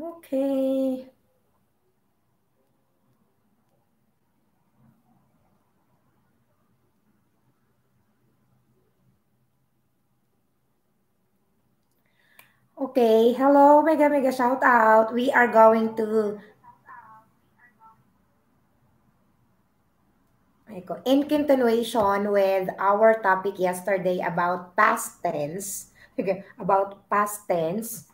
Okay. Okay, hello, mega mega shout out. We are going to in continuation with our topic yesterday about past tense, okay, about past tense.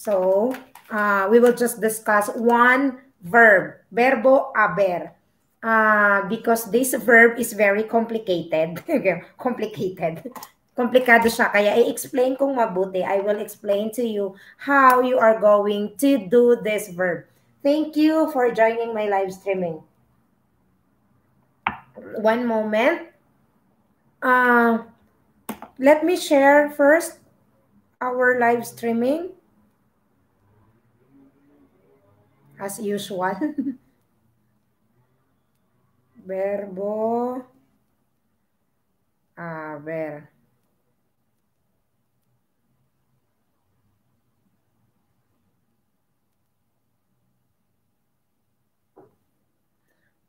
So uh, we will just discuss one verb, verbo haber, uh, because this verb is very complicated. complicated. complicado siya, kaya i-explain kung mabuti. I will explain to you how you are going to do this verb. Thank you for joining my live streaming. One moment. Uh, let me share first our live streaming. as usual. Verbo a ver.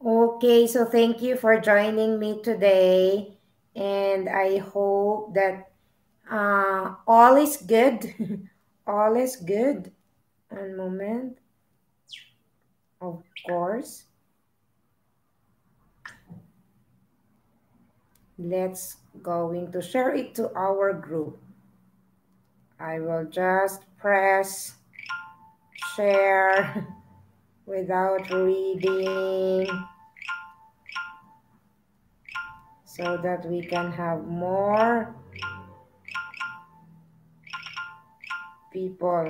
Okay, so thank you for joining me today. And I hope that uh, all is good. all is good. One moment course. Let's going to share it to our group. I will just press share without reading so that we can have more people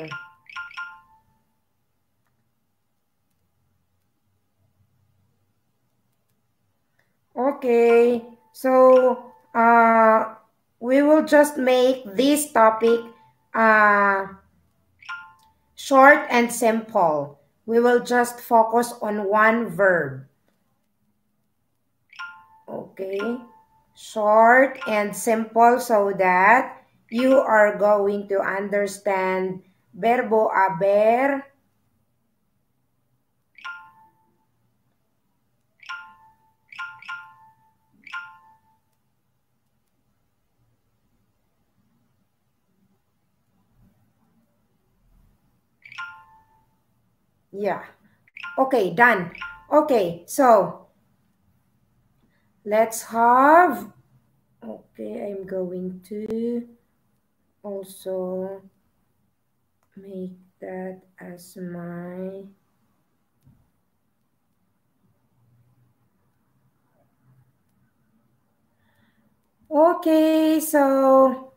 Okay, so uh, we will just make this topic uh, short and simple. We will just focus on one verb. Okay, short and simple so that you are going to understand verbo haber, Yeah. Okay, done. Okay, so let's have. Okay, I'm going to also make that as my. Okay, so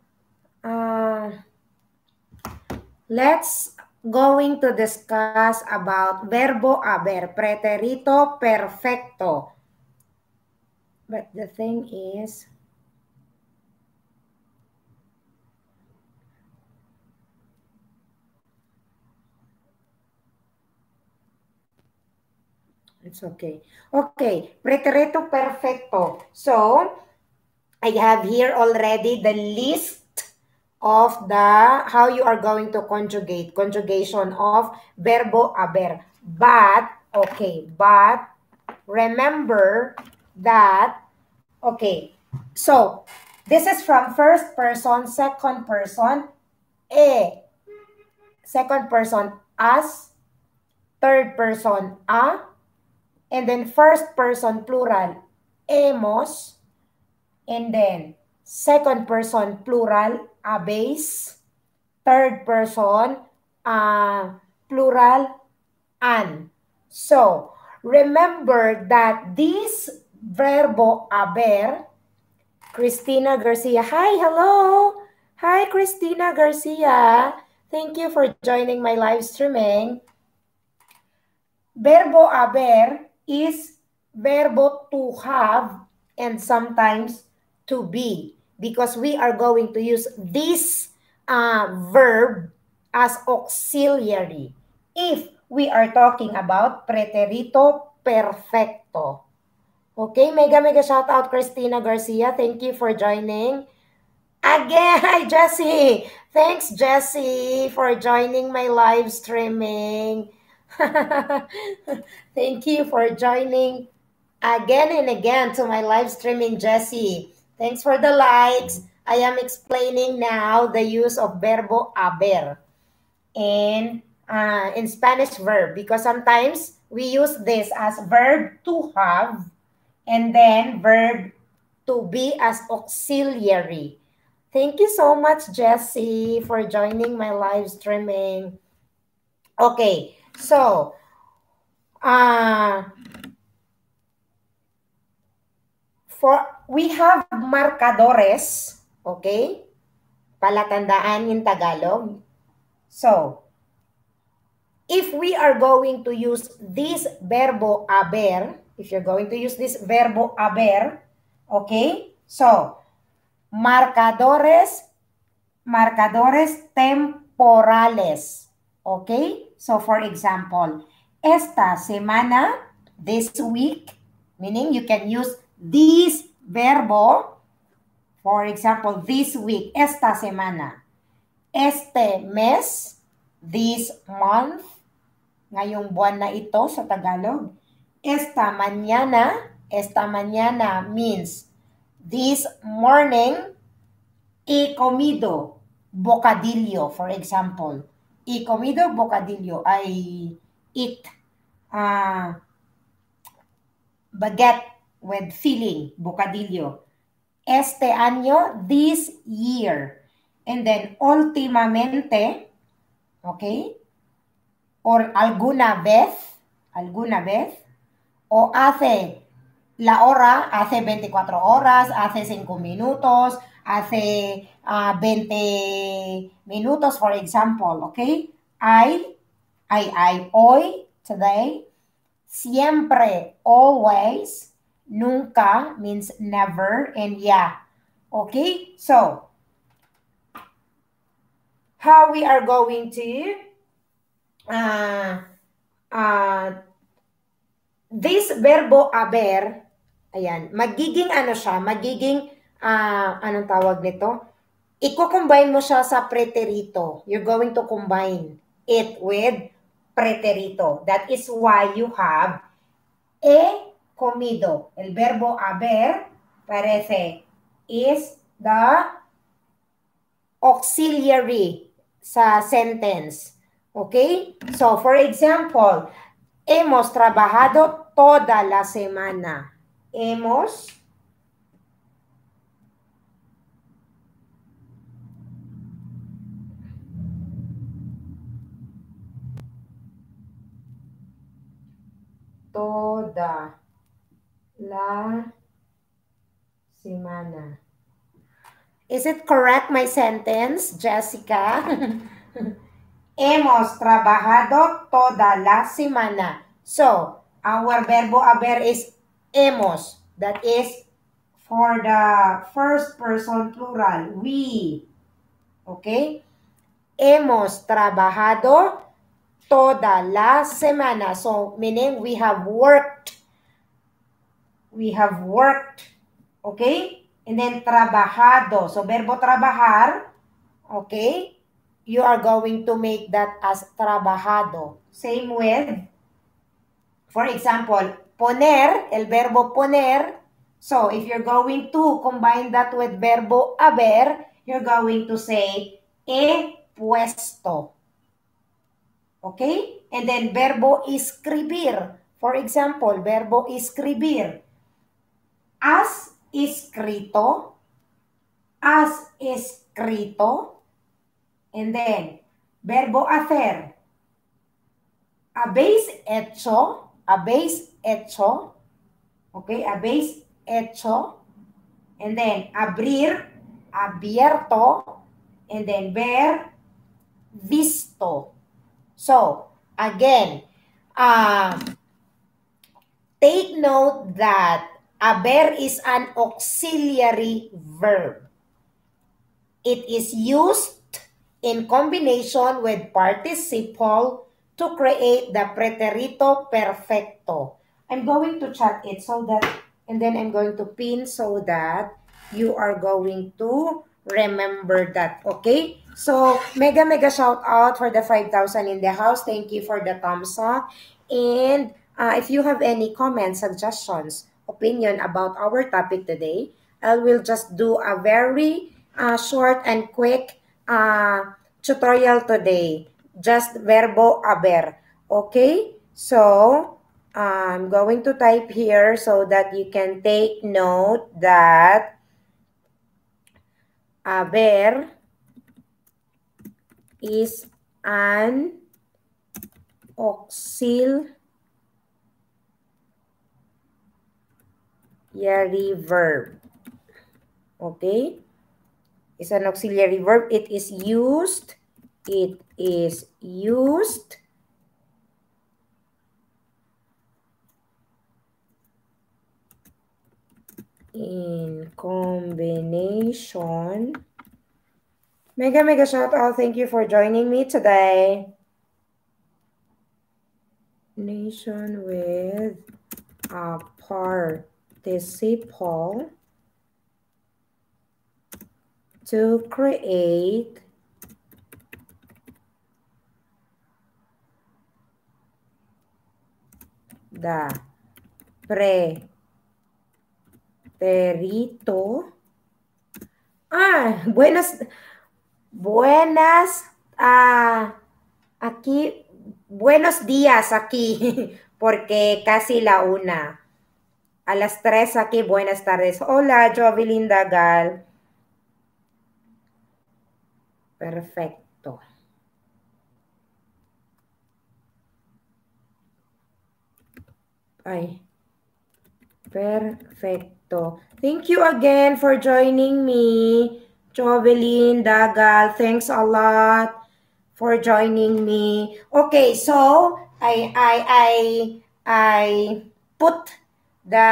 uh, let's going to discuss about verbo haber, preterito perfecto. But the thing is, It's okay. Okay, preterito perfecto. So, I have here already the list of the how you are going to conjugate conjugation of verbo haber but okay but remember that okay so this is from first person second person e second person as third person a and then first person plural emos and then second person plural uh, base, third person, uh, plural, an. So, remember that this verbo haber, Christina Garcia. Hi, hello. Hi, Christina Garcia. Thank you for joining my live streaming. Verbo haber is verbo to have and sometimes to be because we are going to use this uh, verb as auxiliary if we are talking about preterito perfecto. Okay, mega mega shout out Christina Garcia. Thank you for joining. Again, hi Jessie. Thanks Jessie for joining my live streaming. Thank you for joining again and again to my live streaming, Jessie. Thanks for the likes. I am explaining now the use of verbo haber in, uh, in Spanish verb because sometimes we use this as verb to have and then verb to be as auxiliary. Thank you so much, Jesse, for joining my live streaming. Okay, so uh, for we have marcadores, okay? Palatandaan yung Tagalog. So, if we are going to use this verbo haber, if you're going to use this verbo haber, okay? So, marcadores, marcadores temporales, okay? So, for example, esta semana, this week, meaning you can use this verbo, for example, this week, esta semana, este mes, this month, ngayong buwan na ito sa Tagalog, esta mañana, esta mañana means this morning, he comido bocadillo, for example. He comido bocadillo, I eat uh, baguette with feeling, bocadillo. Este año, this year. And then, últimamente, ¿ok? Or alguna vez, alguna vez. O hace la hora, hace 24 horas, hace 5 minutos, hace 20 ah, minutos, por ejemplo, ¿ok? Hay, I, I, hoy, today, siempre, always, Nunca means never and yeah. Okay? So, how we are going to uh, uh, this verbo haber, ayan, magiging ano siya, magiging, uh, anong tawag nito? Iko-combine mo siya sa preterito. You're going to combine it with preterito. That is why you have a El verbo haber parece is the auxiliary sentence. Okay? So, for example, hemos trabajado toda la semana. Hemos toda la semana. Is it correct my sentence, Jessica? Hemos trabajado toda la semana. So, our verbo haber is hemos. That is for the first person plural, we. Okay? Hemos trabajado toda la semana. So, meaning we have worked we have worked. Okay? And then trabajado. So, verbo trabajar, okay? You are going to make that as trabajado. Same with, for example, poner, el verbo poner. So, if you're going to combine that with verbo haber, you're going to say he puesto. Okay? And then verbo escribir. For example, verbo escribir as escrito, as escrito, and then verbo hacer, habéis hecho, habéis hecho, okay, habéis hecho, and then abrir, abierto, and then ver, visto. So, again, um, take note that Aber is an auxiliary verb. It is used in combination with participle to create the preterito perfecto. I'm going to chat it so that, and then I'm going to pin so that you are going to remember that, okay? So, mega, mega shout out for the 5,000 in the house. Thank you for the thumbs up. And uh, if you have any comments, suggestions, opinion about our topic today. I will just do a very uh, short and quick uh, tutorial today. Just verbo haber. Okay? So, I'm going to type here so that you can take note that haber is an auxiliary auxiliary verb. Okay? It's an auxiliary verb. It is used. It is used. in combination. Mega, mega shout out. Thank you for joining me today. Nation with a part. Stacy to create the preterito. Ah, buenas, buenas, ah, aquí, buenos días aquí, porque casi la una. A las tres aquí, ah, buenas tardes. Hola, Jovelinda Gal. Perfecto. Ay. Perfecto. Thank you again for joining me, Jovelin Gal. Thanks a lot for joining me. Okay, so I I I I put the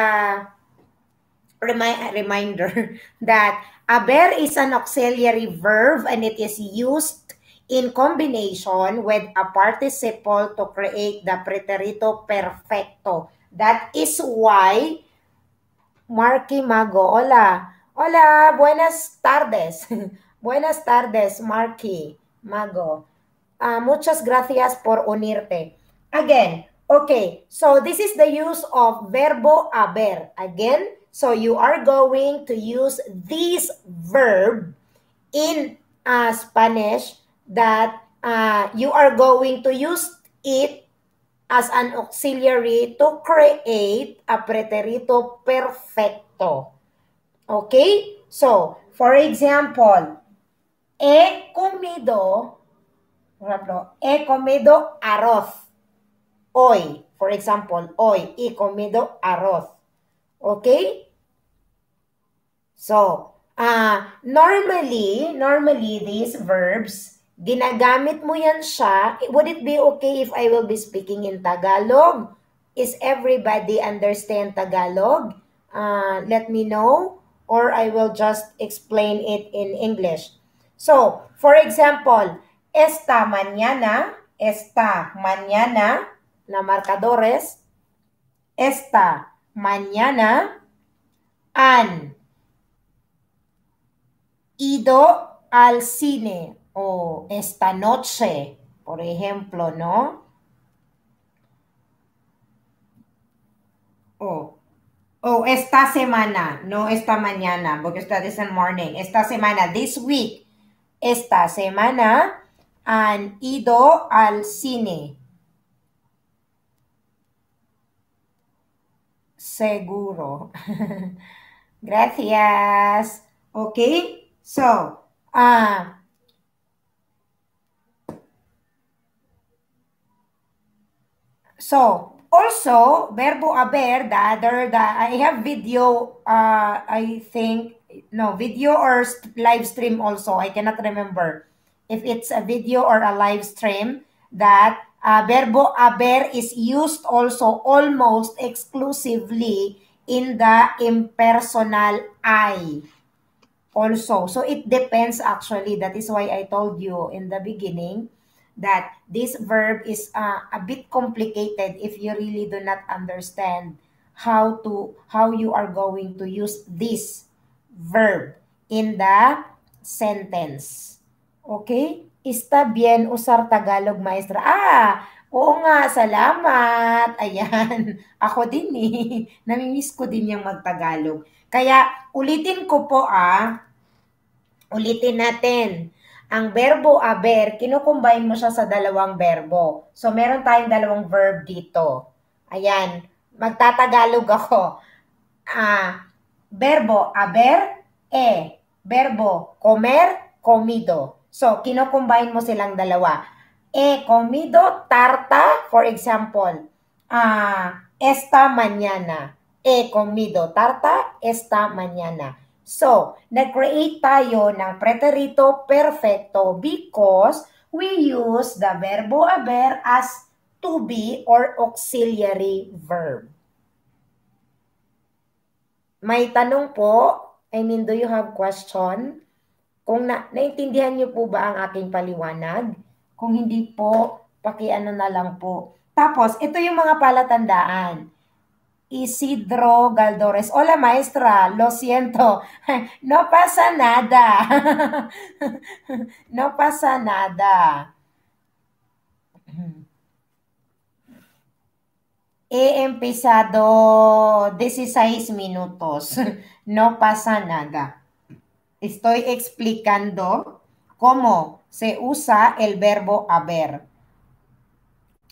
remi- reminder that aber is an auxiliary verb and it is used in combination with a participle to create the preterito perfecto. That is why Marky Mago, hola. Hola, buenas tardes. buenas tardes, Marky Mago. Uh, muchas gracias por unirte. Again, Okay, so this is the use of verbo haber. Again, so you are going to use this verb in uh, Spanish that uh, you are going to use it as an auxiliary to create a preterito perfecto. Okay? So, for example, he comido, por ejemplo, he comido arroz hoy. For example, hoy he comido arroz. Okay? So, uh, normally, normally these verbs, ginagamit mo yan siya. Would it be okay if I will be speaking in Tagalog? Is everybody understand Tagalog? Uh, let me know or I will just explain it in English. So, for example, esta mañana, esta mañana, marca marcadores esta mañana han ido al cine o esta noche, por ejemplo, ¿no? O, esta semana, no esta mañana, porque está dicen morning. Esta semana, this week, esta semana han ido al cine. seguro. Gracias. Okay, so uh, so also verbo haber the other that I have video uh, I think no video or live stream also I cannot remember if it's a video or a live stream that uh, verbo haber is used also almost exclusively in the impersonal I also. So it depends actually. That is why I told you in the beginning that this verb is uh, a bit complicated if you really do not understand how to how you are going to use this verb in the sentence. Okay? Está bien usar Tagalog, maestra. Ah, oo nga, salamat. Ayan, ako din eh. Namimiss ko din yung magtagalog. Kaya ulitin ko po ah. Ulitin natin. Ang verbo aber, kinukumbine mo siya sa dalawang verbo. So meron tayong dalawang verb dito. Ayan, magtatagalog ako. Ah, verbo aber, e. Verbo comer, comido. So, kinocombine mo silang dalawa. E comido, tarta, for example, ah, uh, esta mañana. E comido, tarta, esta mañana. So, nag-create tayo ng preterito perfecto because we use the verbo haber as to be or auxiliary verb. May tanong po? I mean, do you have question? Kung na, naintindihan niyo po ba ang aking paliwanag? Kung hindi po, pakiano na lang po. Tapos, ito yung mga palatandaan. Isidro Galdores. Hola maestra, lo siento. No pasa nada. no pasa nada. He empezado 16 minutos. No pasa nada estoy explicando cómo se usa el verbo haber.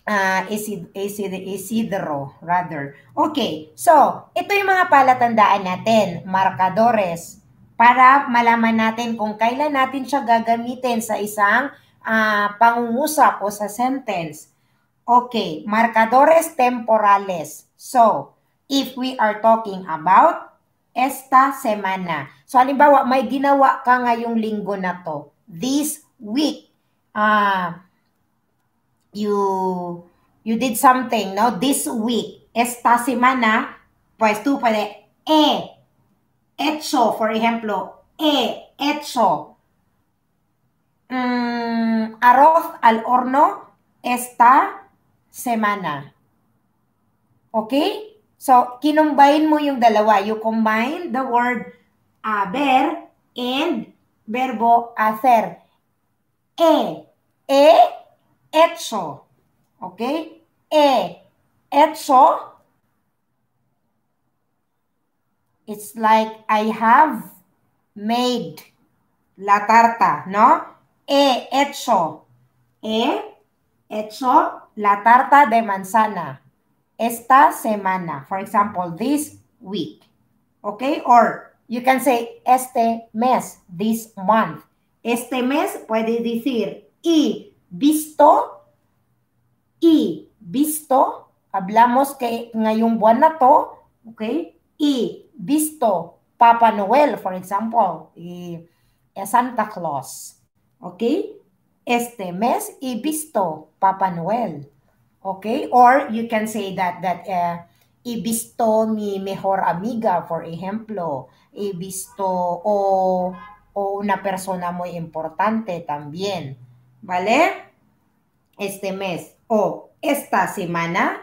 Uh, ah, isid, isid, isidro, rather. Okay, so, ito yung mga palatandaan natin, markadores, para malaman natin kung kailan natin siya gagamitin sa isang uh, pangungusap o sa sentence. Okay, marcadores temporales. So, if we are talking about esta semana. So halimbawa, may ginawa ka ngayong linggo na to. This week, uh, you you did something, no? This week, esta semana, pues tú puedes, e, hecho, for example, e, hecho mm, arroz al horno esta semana. Okay? So, kinumbine mo yung dalawa. You combine the word haber uh, and verbo hacer. E. E. Hecho. Okay? E. Hecho. It's like I have made la tarta, no? He hecho. He hecho la tarta de manzana. esta semana. For example, this week. Okay? Or you can say este mes, this month. Este mes puede decir y visto y visto. Hablamos que hay un buen ato, Okay? Y visto Papa Noel, for example. Y eh, Santa Claus. Okay? Este mes y visto Papa Noel. Okay? Or you can say that that he eh, visto mi mejor amiga, for ejemplo. visto o, o una persona muy importante también. ¿Vale? Este mes. O esta semana,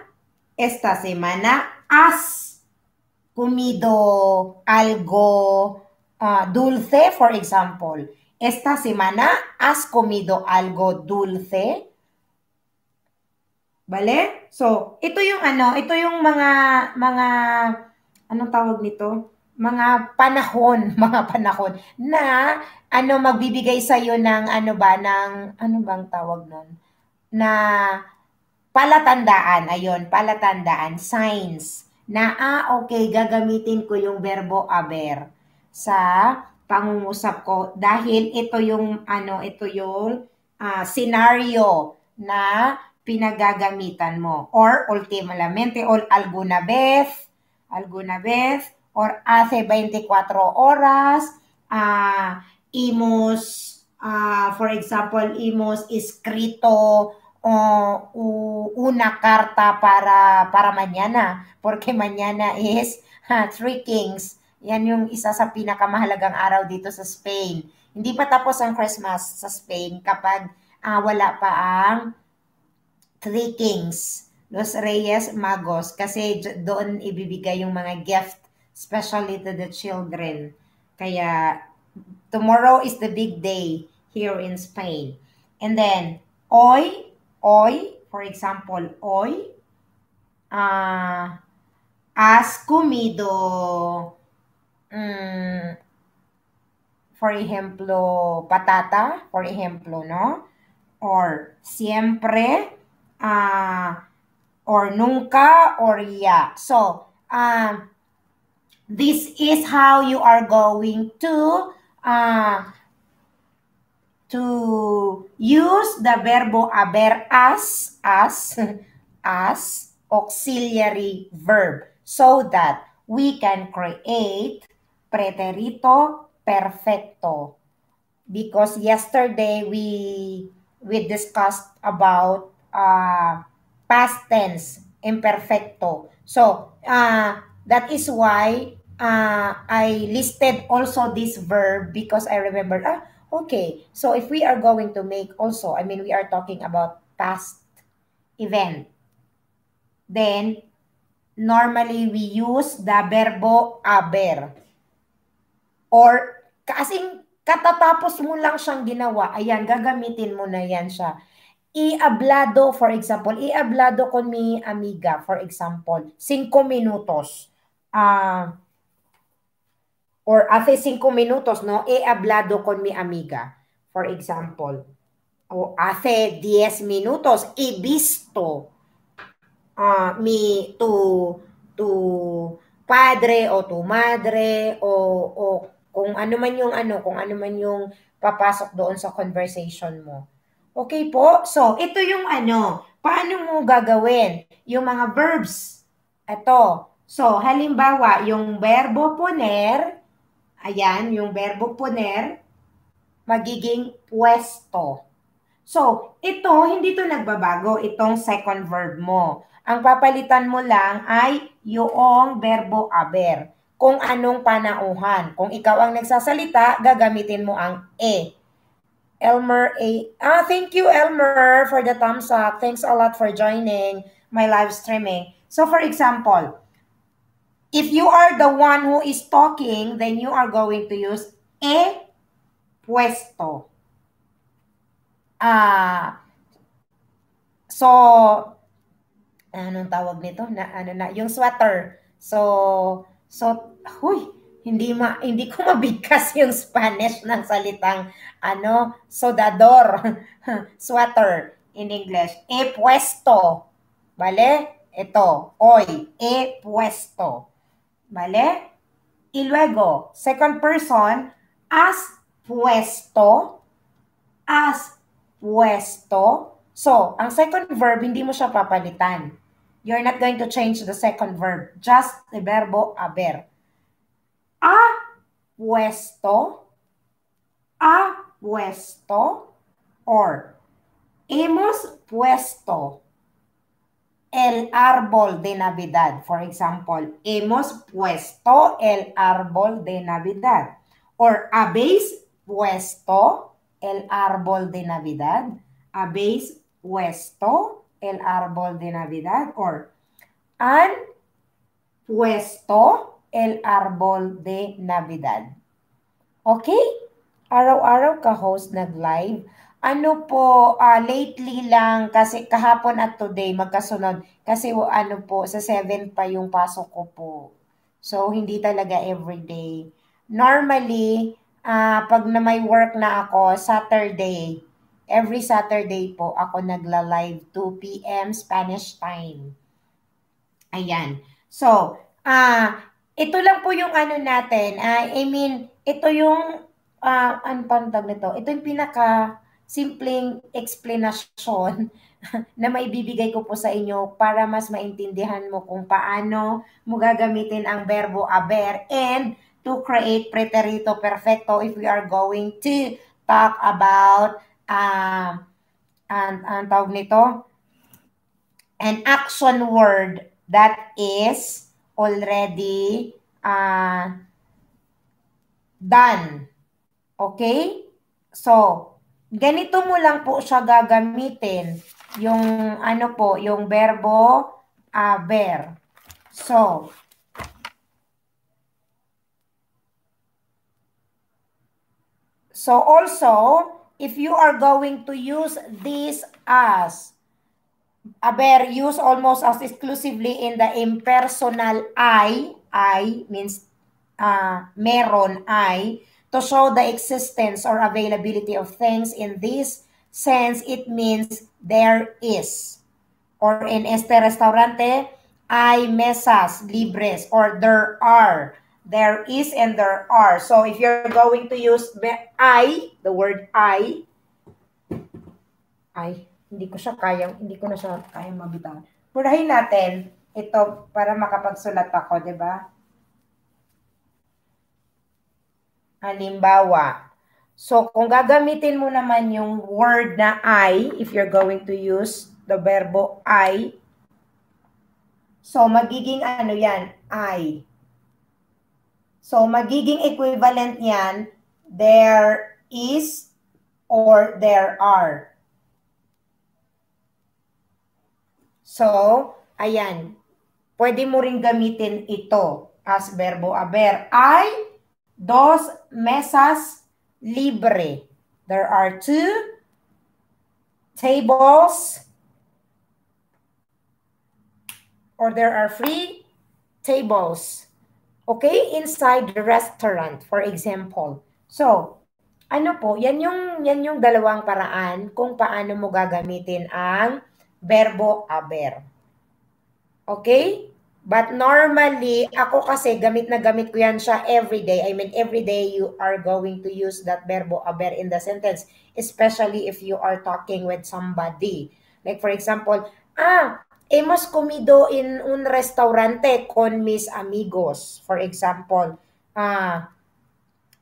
esta semana has comido algo ah, dulce, for example. Esta semana has comido algo dulce. Bale? So, ito yung ano, ito yung mga, mga, anong tawag nito? Mga panahon, mga panahon na ano magbibigay sa iyo ng ano ba ng ano bang tawag noon? Na palatandaan, ayun, palatandaan, signs na ah okay, gagamitin ko yung verbo aber sa pangungusap ko dahil ito yung ano, ito yung uh, scenario na pinagagamitan mo. Or ultimamente, or alguna vez, alguna vez, or hace 24 horas, uh, ah, imos, uh, ah, for example, imos escrito o uh, una carta para para mañana porque mañana is ha, ah, Three Kings. Yan yung isa sa pinakamahalagang araw dito sa Spain. Hindi pa tapos ang Christmas sa Spain kapag uh, wala pa ang Three Kings, Los Reyes Magos, kasi doon ibibigay yung mga gift, especially to the children. Kaya, tomorrow is the big day here in Spain. And then, oy, oy, for example, oy, uh, ah, has comido, um, for ejemplo, patata, por ejemplo, no? Or, siempre, uh, or nunca, or yeah. So um, this is how you are going to uh, to use the verbo haber as as as auxiliary verb so that we can create preterito perfecto because yesterday we we discussed about uh, past tense, imperfecto. So, uh, that is why uh, I listed also this verb because I remember, ah, okay, so if we are going to make also, I mean, we are talking about past event, then normally we use the verbo haber. Or, kasing katatapos mo lang siyang ginawa, ayan, gagamitin mo na yan siya i-ablado, for example, i-ablado con mi amiga, for example, 5 minutos. Uh, or hace 5 minutos, no? He hablado con mi amiga, for example. O hace 10 minutos, he visto uh, mi, tu, tu padre o tu madre o, o kung ano man yung ano, kung ano man yung papasok doon sa conversation mo. Okay po? So, ito yung ano, paano mo gagawin? Yung mga verbs. Ito. So, halimbawa, yung verbo poner, ayan, yung verbo poner, magiging puesto. So, ito, hindi to nagbabago, itong second verb mo. Ang papalitan mo lang ay yung verbo haber. Kung anong panauhan. Kung ikaw ang nagsasalita, gagamitin mo ang e Elmer A. Ah, thank you, Elmer, for the thumbs up. Thanks a lot for joining my live streaming. So, for example, if you are the one who is talking, then you are going to use e puesto. Ah, so, anong tawag nito? Na, ano na, yung sweater. So, so, huy, hindi ma, hindi ko mabigkas yung Spanish ng salitang ano, sudador, sweater in English. E puesto. Vale? Ito, hoy, e puesto. Vale? Y luego, second person, has puesto, has puesto. So, ang second verb, hindi mo siya papalitan. You're not going to change the second verb. Just the verbo haber. ha puesto, ha puesto, or hemos puesto el árbol de Navidad. For example, hemos puesto el árbol de Navidad. Or habéis puesto el árbol de Navidad. Habéis puesto el árbol de Navidad. Or han puesto el arbol de Navidad. Okay? Araw-araw ka-host nag-live. Ano po, uh, lately lang, kasi kahapon at today magkasunod. Kasi ano po, sa 7 pa yung pasok ko po. So, hindi talaga everyday. Normally, uh, pag na may work na ako, Saturday, every Saturday po ako nagla-live 2 p.m. Spanish time. Ayan. So, ah uh, ito lang po yung ano natin. Uh, I mean, ito yung uh, ah, ang pantag nito. Ito yung pinaka simpleng explanation na maibibigay ko po sa inyo para mas maintindihan mo kung paano mo gagamitin ang verbo haber and to create preterito perfecto if we are going to talk about uh, ah, ang, ang tawag nito an action word that is already uh, done. Okay? So, ganito mo lang po siya gagamitin yung ano po, yung verbo haber. Ah, uh, so, so also, if you are going to use this as, Aber used almost as exclusively in the impersonal I, I means uh, meron, I, to show the existence or availability of things. In this sense, it means there is. Or in este restaurante, hay mesas libres or there are. There is and there are. So if you're going to use I, the word I, I, hindi ko siya kayang, hindi ko na siya kayang mabitawan. Murahin natin ito para makapagsulat ako, di ba? Halimbawa, so kung gagamitin mo naman yung word na I, if you're going to use the verbo I, so magiging ano yan, I. So magiging equivalent yan, there is or there are. So, ayan. Pwede mo rin gamitin ito as verbo haber. Hay dos mesas libre. There are two tables or there are free tables. Okay? Inside the restaurant, for example. So, ano po, yan yung, yan yung dalawang paraan kung paano mo gagamitin ang verbo haber. Okay? But normally, ako kasi gamit na gamit ko yan siya every day. I mean, every day you are going to use that verbo haber in the sentence, especially if you are talking with somebody. Like for example, ah, hemos comido in un restaurante con mis amigos. For example, ah,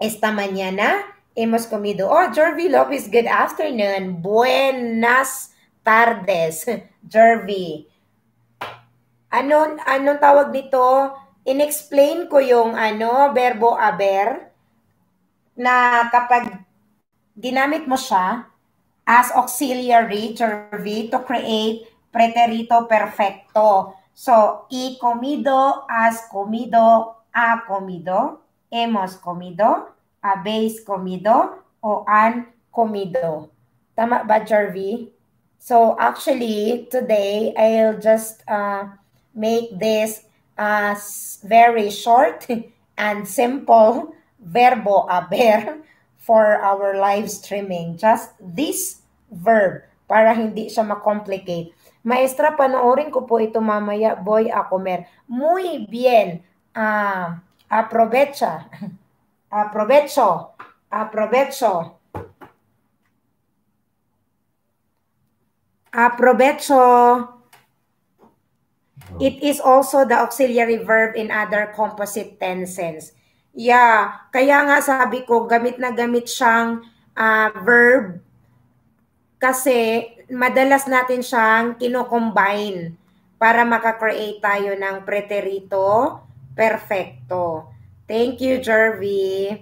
esta mañana hemos comido. Oh, Jorvi Lopez, good afternoon. Buenas tardes, Jervy. Ano, anong tawag dito? Inexplain ko yung ano, verbo haber na kapag ginamit mo siya as auxiliary, Jervy, to create preterito perfecto. So, i comido, has comido, ha comido, hemos comido, habéis comido, o han comido. Tama ba, Jervy? So actually, today I'll just uh, make this uh, very short and simple verbo haber for our live streaming. Just this verb para hindi siya makomplicate. Maestra, panoorin ko po ito mamaya, boy Acomer. Muy bien. Uh, aprovecha. Aprovecho. Aprovecho. Aprovecho. Oh. It is also the auxiliary verb in other composite tenses. Yeah, kaya nga sabi ko gamit na gamit siyang uh, verb kasi madalas natin siyang kino-combine para maka-create tayo ng preterito perfecto. Thank you, Jervy.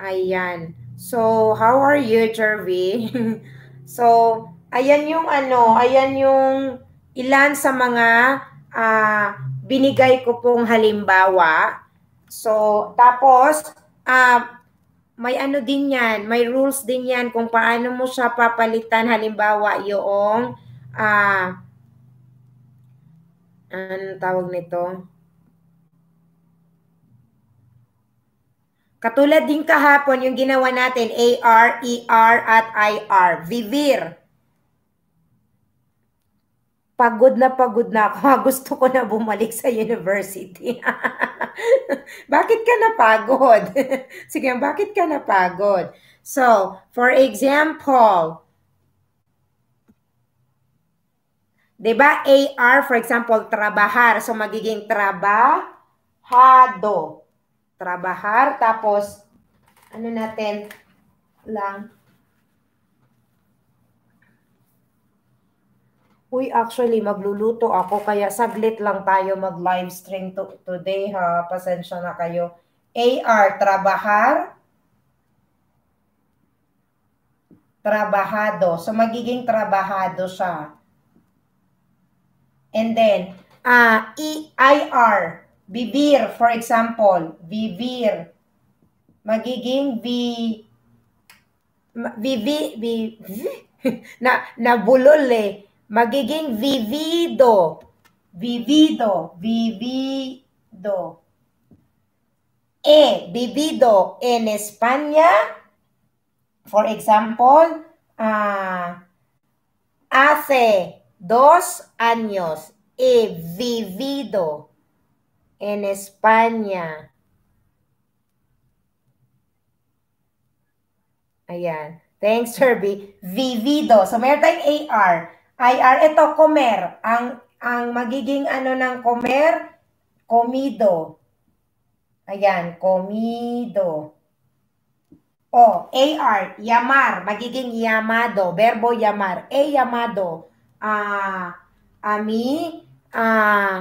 Ayan. So, how are you, Jervy? so, Ayan yung ano, ayan yung ilan sa mga uh, binigay ko pong halimbawa. So, tapos, uh, may ano din yan, may rules din yan kung paano mo siya papalitan. Halimbawa, yung, uh, anong tawag nito? Katulad din kahapon yung ginawa natin, AR, ER, at IR, VIVIR pagod na pagod na ako. Gusto ko na bumalik sa university. bakit ka napagod? Sige, bakit ka napagod? So, for example, de ba? AR for example, trabajar. So magiging trabahado. Trabajar tapos ano natin lang Uy, actually, magluluto ako. Kaya saglit lang tayo mag-live stream to today, ha? Pasensya na kayo. AR, trabajar. Trabahado. So, magiging trabahado siya. And then, uh, ah, EIR, vivir, for example, vivir. Magiging vi... Vivi... Vi, vi, na, nabulol eh Magiging vivido. Vivido. Vivido. E. vivido en España. For example, uh, hace dos años he vivido en España. Ayan. Thanks, Herbie. Vivido. So, meron tayong AR. IR. Ito, ah, comer. Ang, ang magiging ano ng comer, comido. Ayan, comido. O, AR, yamar. Magiging yamado. Verbo yamar. E yamado. Ah, uh, ami, ah, uh,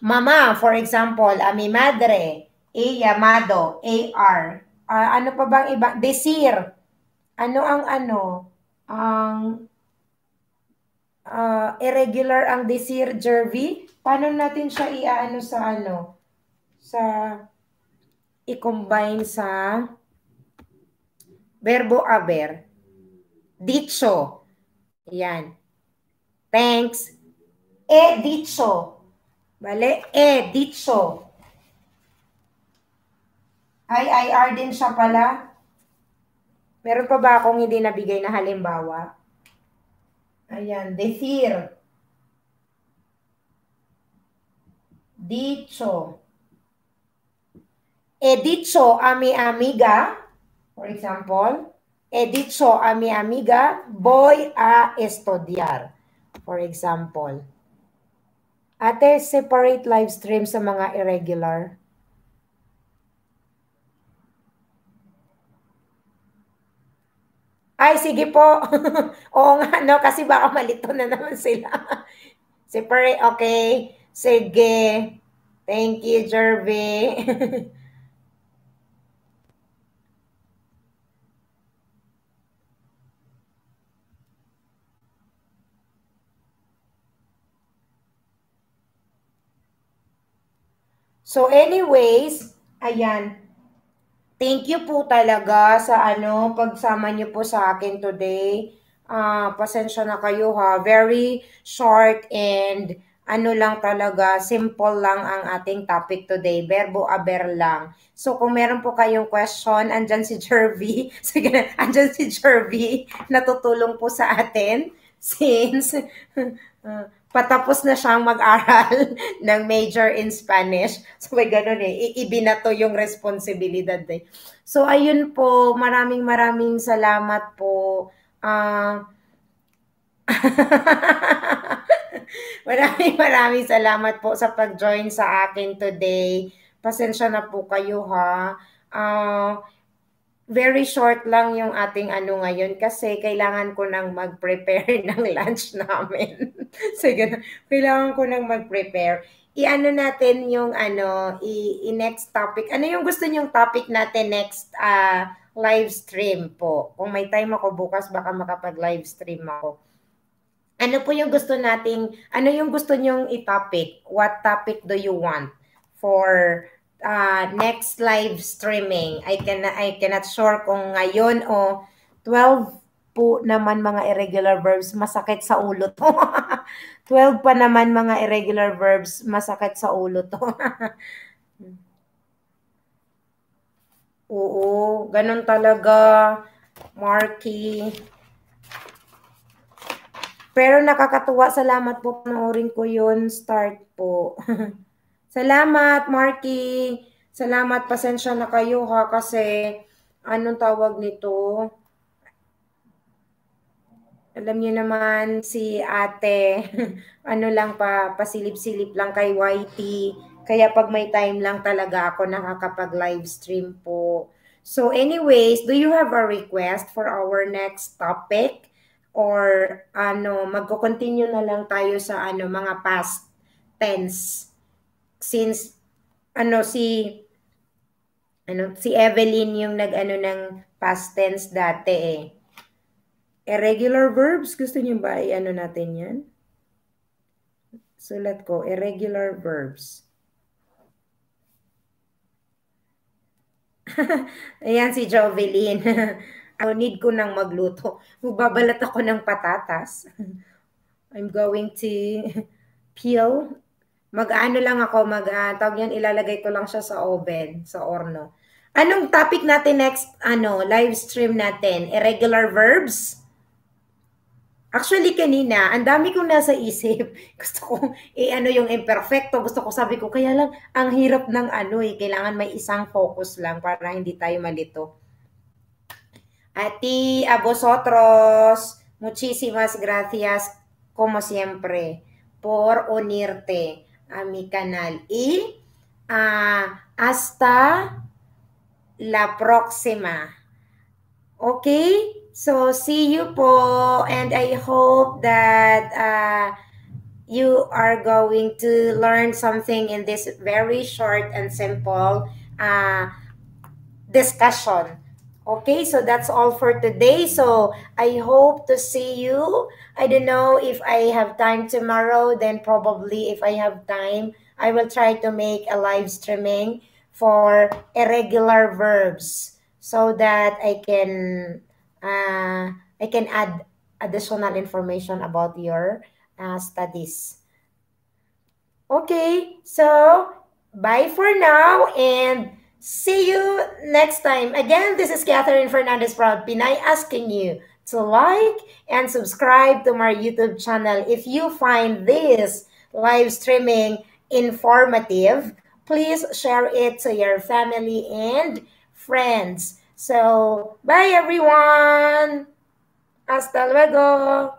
mama, for example, a mi madre, e yamado, AR. Uh, ah, ano pa bang iba? Desir. Ano ang ano? Ang uh, irregular ang this year, jervy, paano natin siya iaano sa ano? Sa i-combine sa verbo haber. Dicho. Yan. Thanks. E dicho. Bale? E dicho. IIR din siya pala. Meron pa ba akong hindi nabigay na halimbawa? Ayan, decir. Dicho. He dicho a mi amiga, for example, he dicho a mi amiga, voy a estudiar, for example. Ate, separate live stream sa mga irregular. Ay, sige po. Oo nga, no? Kasi baka malito na naman sila. si Pare, okay. Sige. Thank you, Jervy. so anyways, ayan. Thank you po talaga sa ano, pagsama niyo po sa akin today. Ah, uh, pasensya na kayo ha. Very short and ano lang talaga, simple lang ang ating topic today, verbo aber lang. So kung meron po kayong question, andyan si Jervy, sige, andyan si Jervy, natutulong po sa atin since uh, patapos na siyang mag-aral ng major in Spanish. So may ganun eh, ibinato yung responsibilidad eh. So ayun po, maraming maraming salamat po. Uh, maraming maraming salamat po sa pag-join sa akin today. Pasensya na po kayo ha. Uh, very short lang yung ating ano ngayon kasi kailangan ko nang mag-prepare ng lunch namin. so, kailangan ko nang mag-prepare. I-ano natin yung ano, i-next topic. Ano yung gusto niyong topic natin next uh, live stream po? Kung may time ako bukas, baka makapag-live stream ako. Ano po yung gusto nating, ano yung gusto niyong i-topic? What topic do you want for uh, next live streaming. I can I cannot sure kung ngayon o 12 po naman mga irregular verbs, masakit sa ulo to. 12 pa naman mga irregular verbs, masakit sa ulo to. Oo, ganun talaga, Marky. Pero nakakatuwa, salamat po, panoorin ko yun, start po. Salamat, Marky. Salamat, pasensya na kayo ha kasi anong tawag nito? Alam niyo naman si ate, ano lang pa, pasilip-silip lang kay YT. Kaya pag may time lang talaga ako nakakapag-live stream po. So anyways, do you have a request for our next topic? Or ano, magko-continue na lang tayo sa ano, mga past tense since ano si ano si Evelyn yung nag-ano ng past tense dati eh. Irregular verbs, gusto niyo ba i-ano natin 'yan? Sulat ko irregular verbs. Ayan si Jovelyn. oh, need ko nang magluto. Magbabalat ako ng patatas. I'm going to peel Mag-ano lang ako, mag, uh, tawag yan, ilalagay ko lang siya sa oven, sa orno. Anong topic natin next, ano, live stream natin? Irregular verbs? Actually, kanina, ang dami kong nasa isip. Gusto ko, eh, ano yung imperfecto. Gusto ko, sabi ko, kaya lang, ang hirap ng ano eh. Kailangan may isang focus lang para hindi tayo malito. Ati, a vosotros, muchísimas gracias, como siempre, por unirte a mi canal. Y uh, hasta la próxima. Okay? So, see you po. And I hope that uh, you are going to learn something in this very short and simple uh, discussion. Okay, so that's all for today. So I hope to see you. I don't know if I have time tomorrow, then probably if I have time, I will try to make a live streaming for irregular verbs so that I can uh, I can add additional information about your uh, studies. Okay, so bye for now and See you next time. Again, this is Catherine Fernandez Proud Pinay asking you to like and subscribe to my YouTube channel. If you find this live streaming informative, please share it to your family and friends. So, bye everyone! Hasta luego!